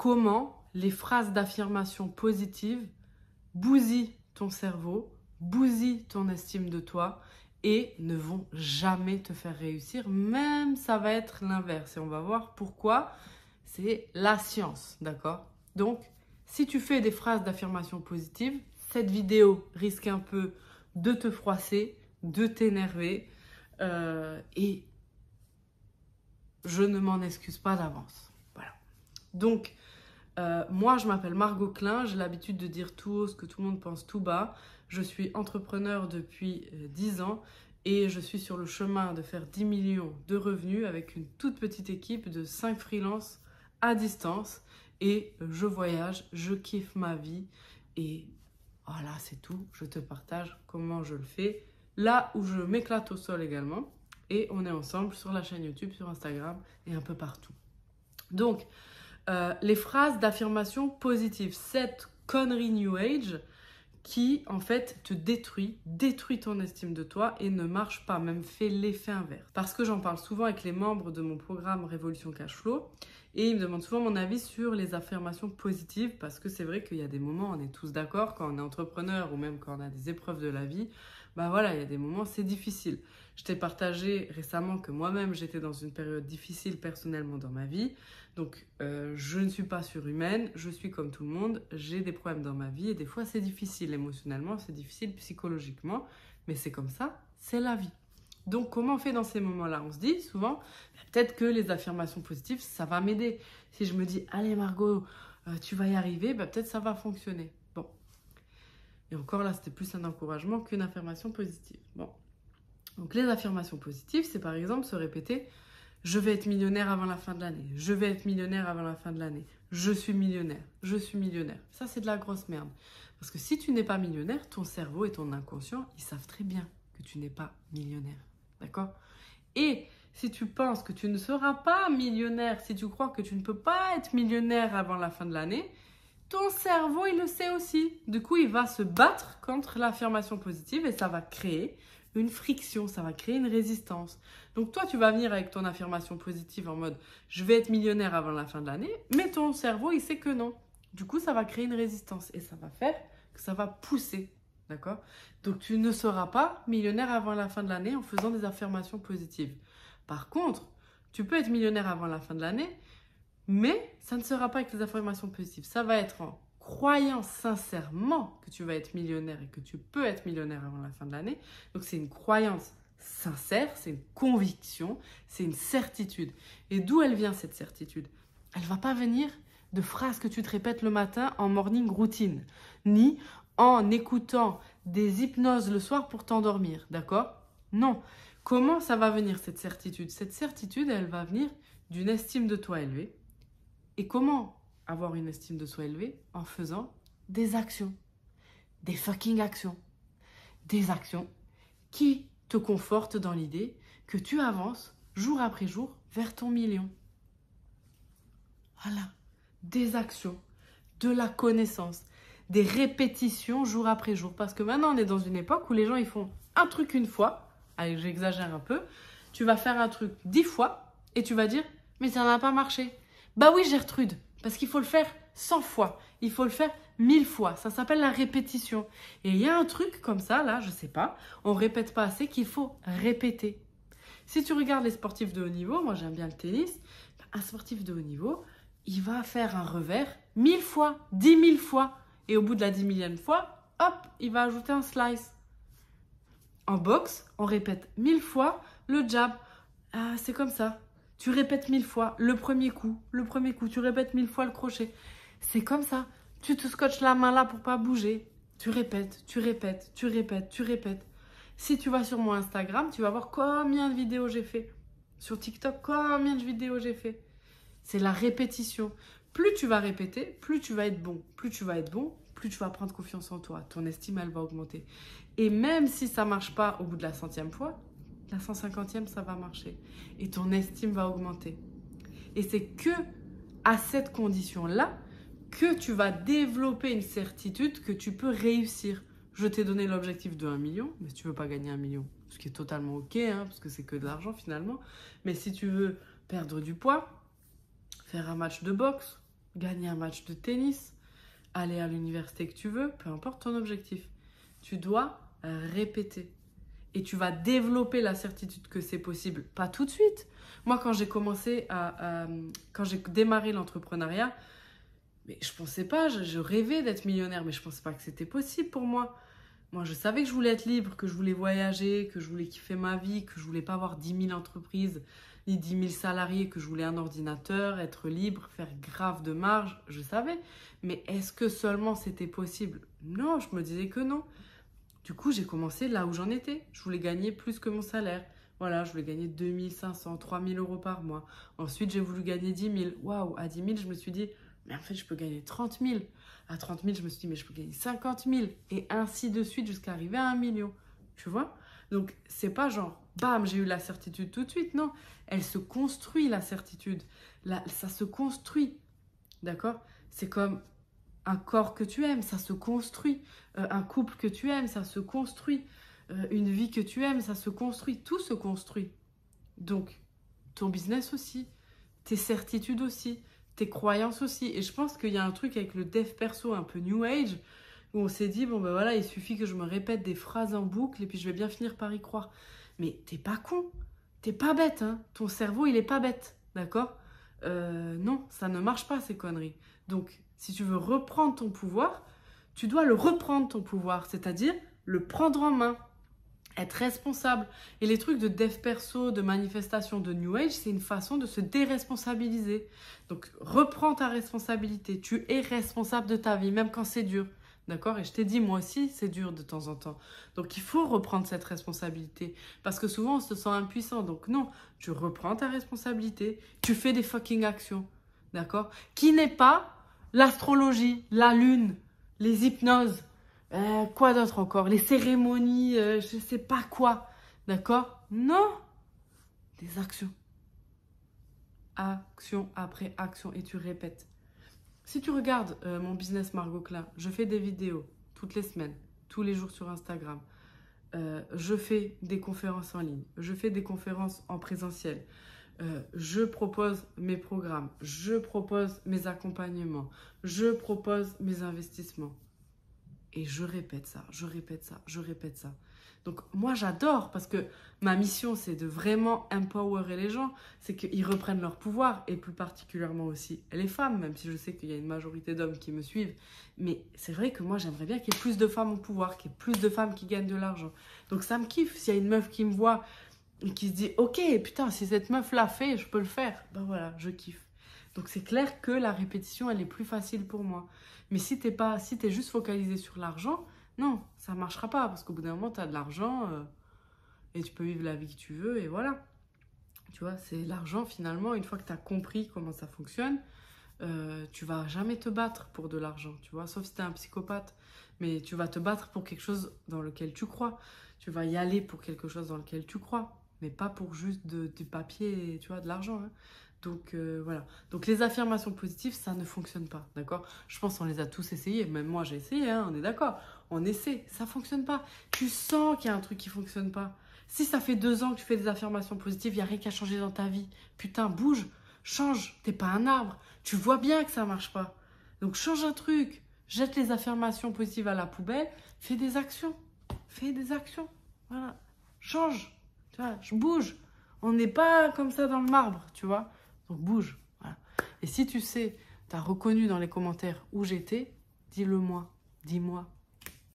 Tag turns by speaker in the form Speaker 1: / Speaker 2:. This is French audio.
Speaker 1: comment les phrases d'affirmation positive bousillent ton cerveau, bousillent ton estime de toi et ne vont jamais te faire réussir, même ça va être l'inverse. Et on va voir pourquoi c'est la science, d'accord Donc, si tu fais des phrases d'affirmation positive, cette vidéo risque un peu de te froisser, de t'énerver, euh, et je ne m'en excuse pas d'avance. Voilà. Donc, euh, moi, je m'appelle Margot Klein, j'ai l'habitude de dire tout haut ce que tout le monde pense tout bas. Je suis entrepreneur depuis 10 euh, ans et je suis sur le chemin de faire 10 millions de revenus avec une toute petite équipe de 5 freelances à distance. Et euh, je voyage, je kiffe ma vie et voilà, c'est tout. Je te partage comment je le fais, là où je m'éclate au sol également. Et on est ensemble sur la chaîne YouTube, sur Instagram et un peu partout. Donc, euh, les phrases d'affirmation positive, cette connerie New Age qui en fait te détruit, détruit ton estime de toi et ne marche pas, même fait l'effet inverse. Parce que j'en parle souvent avec les membres de mon programme Révolution Cashflow et ils me demandent souvent mon avis sur les affirmations positives parce que c'est vrai qu'il y a des moments, on est tous d'accord, quand on est entrepreneur ou même quand on a des épreuves de la vie, bah voilà, il y a des moments c'est difficile. Je t'ai partagé récemment que moi-même, j'étais dans une période difficile personnellement dans ma vie. Donc, euh, je ne suis pas surhumaine, je suis comme tout le monde, j'ai des problèmes dans ma vie et des fois, c'est difficile émotionnellement, c'est difficile psychologiquement, mais c'est comme ça, c'est la vie. Donc, comment on fait dans ces moments-là On se dit souvent, bah, peut-être que les affirmations positives, ça va m'aider. Si je me dis, allez Margot, euh, tu vas y arriver, bah, peut-être ça va fonctionner. Bon. Et encore là, c'était plus un encouragement qu'une affirmation positive. Bon. Donc les affirmations positives, c'est par exemple se répéter je vais être millionnaire avant la fin de l'année, je vais être millionnaire avant la fin de l'année, je suis millionnaire, je suis millionnaire. Ça c'est de la grosse merde. Parce que si tu n'es pas millionnaire, ton cerveau et ton inconscient, ils savent très bien que tu n'es pas millionnaire. D'accord Et si tu penses que tu ne seras pas millionnaire, si tu crois que tu ne peux pas être millionnaire avant la fin de l'année, ton cerveau, il le sait aussi. Du coup, il va se battre contre l'affirmation positive et ça va créer une friction, ça va créer une résistance. Donc toi, tu vas venir avec ton affirmation positive en mode je vais être millionnaire avant la fin de l'année, mais ton cerveau, il sait que non. Du coup, ça va créer une résistance et ça va faire que ça va pousser. D'accord Donc tu ne seras pas millionnaire avant la fin de l'année en faisant des affirmations positives. Par contre, tu peux être millionnaire avant la fin de l'année, mais ça ne sera pas avec les affirmations positives. Ça va être en croyant sincèrement que tu vas être millionnaire et que tu peux être millionnaire avant la fin de l'année. Donc c'est une croyance sincère, c'est une conviction, c'est une certitude. Et d'où elle vient cette certitude Elle va pas venir de phrases que tu te répètes le matin en morning routine, ni en écoutant des hypnoses le soir pour t'endormir, d'accord Non. Comment ça va venir cette certitude Cette certitude, elle va venir d'une estime de toi élevée. Et comment avoir une estime de soi élevée en faisant des actions. Des fucking actions. Des actions qui te confortent dans l'idée que tu avances jour après jour vers ton million. Voilà. Des actions, de la connaissance, des répétitions jour après jour. Parce que maintenant, on est dans une époque où les gens, ils font un truc une fois. Allez, j'exagère un peu. Tu vas faire un truc dix fois et tu vas dire, mais ça n'a pas marché. Bah oui, Gertrude, parce qu'il faut le faire 100 fois, il faut le faire 1000 fois. Ça s'appelle la répétition. Et il y a un truc comme ça, là, je ne sais pas, on répète pas assez qu'il faut répéter. Si tu regardes les sportifs de haut niveau, moi j'aime bien le tennis, bah, un sportif de haut niveau, il va faire un revers 1000 fois, 10 000 fois. Et au bout de la 10 millième fois, hop, il va ajouter un slice. En boxe, on répète 1000 fois le jab. Ah, c'est comme ça. Tu répètes mille fois le premier coup, le premier coup, tu répètes mille fois le crochet. C'est comme ça. Tu te scotches la main là pour pas bouger. Tu répètes, tu répètes, tu répètes, tu répètes. Si tu vas sur mon Instagram, tu vas voir combien de vidéos j'ai fait. Sur TikTok, combien de vidéos j'ai fait. C'est la répétition. Plus tu vas répéter, plus tu vas être bon. Plus tu vas être bon, plus tu vas prendre confiance en toi. Ton estime, elle va augmenter. Et même si ça marche pas au bout de la centième fois, la 150e, ça va marcher. Et ton estime va augmenter. Et c'est que à cette condition-là que tu vas développer une certitude que tu peux réussir. Je t'ai donné l'objectif de 1 million, mais si tu veux pas gagner 1 million, ce qui est totalement ok, hein, parce que c'est que de l'argent finalement. Mais si tu veux perdre du poids, faire un match de boxe, gagner un match de tennis, aller à l'université que tu veux, peu importe ton objectif, tu dois répéter et tu vas développer la certitude que c'est possible. Pas tout de suite. Moi, quand j'ai commencé à, quand j'ai démarré l'entrepreneuriat, mais je pensais pas, je, rêvais d'être millionnaire, mais je pensais pas que c'était possible pour moi. Moi, je savais que je voulais être libre, que je voulais voyager, que je voulais kiffer ma vie, que je voulais pas avoir 10 000 entreprises ni 10 000 salariés, que je voulais un ordinateur, être libre, faire grave de marge. Je savais. Mais est-ce que seulement c'était possible Non, je me disais que non. Du coup, j'ai commencé là où j'en étais. Je voulais gagner plus que mon salaire. Voilà, je voulais gagner 2500, 3000 euros par mois. Ensuite, j'ai voulu gagner 10 000. Waouh, à 10 000, je me suis dit, mais en fait, je peux gagner 30 000. À 30 000, je me suis dit, mais je peux gagner 50 000. Et ainsi de suite jusqu'à arriver à 1 million. Tu vois Donc, c'est pas genre, bam, j'ai eu la certitude tout de suite. Non, elle se construit, la certitude. Là, ça se construit. D'accord C'est comme un corps que tu aimes, ça se construit. Euh, un couple que tu aimes, ça se construit. Euh, une vie que tu aimes, ça se construit. Tout se construit. Donc, ton business aussi, tes certitudes aussi, tes croyances aussi. Et je pense qu'il y a un truc avec le dev perso un peu new age où on s'est dit, bon ben voilà, il suffit que je me répète des phrases en boucle et puis je vais bien finir par y croire. Mais t'es pas con, t'es pas bête, hein. Ton cerveau, il est pas bête, d'accord euh, Non, ça ne marche pas ces conneries. Donc, si tu veux reprendre ton pouvoir, tu dois le reprendre ton pouvoir, c'est-à-dire le prendre en main, être responsable. Et les trucs de dev perso, de manifestation, de new age, c'est une façon de se déresponsabiliser. Donc reprends ta responsabilité, tu es responsable de ta vie, même quand c'est dur. D'accord Et je t'ai dit, moi aussi, c'est dur de temps en temps. Donc il faut reprendre cette responsabilité. Parce que souvent, on se sent impuissant. Donc non, tu reprends ta responsabilité, tu fais des fucking actions. D'accord Qui n'est pas l'astrologie, la lune, les hypnoses, euh, quoi d'autre encore Les cérémonies, euh, je ne sais pas quoi. D'accord Non Des actions. Action après action et tu répètes. Si tu regardes euh, mon business Margot Klein, je fais des vidéos toutes les semaines, tous les jours sur Instagram. je fais des conférences en ligne, je fais des conférences en présentiel. Euh, je propose mes programmes, je propose mes accompagnements, je propose mes investissements. Et je répète ça, je répète ça, je répète ça. Donc moi j'adore parce que ma mission c'est de vraiment empowerer les gens, c'est qu'ils reprennent leur pouvoir et plus particulièrement aussi les femmes, même si je sais qu'il y a une majorité d'hommes qui me suivent. Mais c'est vrai que moi j'aimerais bien qu'il y ait plus de femmes au pouvoir, qu'il y ait plus de femmes qui gagnent de l'argent. Donc ça me kiffe s'il y a une meuf qui me voit qui se dit ok putain si cette meuf l'a fait je peux le faire ben voilà je kiffe donc c'est clair que la répétition elle est plus facile pour moi mais si t'es pas si t'es juste focalisé sur l'argent non ça marchera pas parce qu'au bout d'un moment t'as de l'argent euh, et tu peux vivre la vie que tu veux et voilà tu vois c'est l'argent finalement une fois que t'as compris comment ça fonctionne euh, tu vas jamais te battre pour de l'argent, tu vois, sauf si t'es un psychopathe. Mais tu vas te battre pour quelque chose dans lequel tu crois. Tu vas y aller pour quelque chose dans lequel tu crois mais pas pour juste du papier, tu vois, de l'argent. Hein. Donc euh, voilà. Donc les affirmations positives, ça ne fonctionne pas, d'accord Je pense on les a tous essayés, même moi j'ai essayé, hein, on est d'accord. On essaie, ça fonctionne pas. Tu sens qu'il y a un truc qui fonctionne pas. Si ça fait deux ans que tu fais des affirmations positives, il n'y a rien qui a changé dans ta vie. Putain, bouge, change, t'es pas un arbre. Tu vois bien que ça marche pas. Donc change un truc, jette les affirmations positives à la poubelle, fais des actions. Fais des actions. Voilà. Change. Tu vois, je bouge. On n'est pas comme ça dans le marbre, tu vois. Donc bouge. Voilà. Et si tu sais, tu as reconnu dans les commentaires où j'étais, dis-le moi. Dis-moi.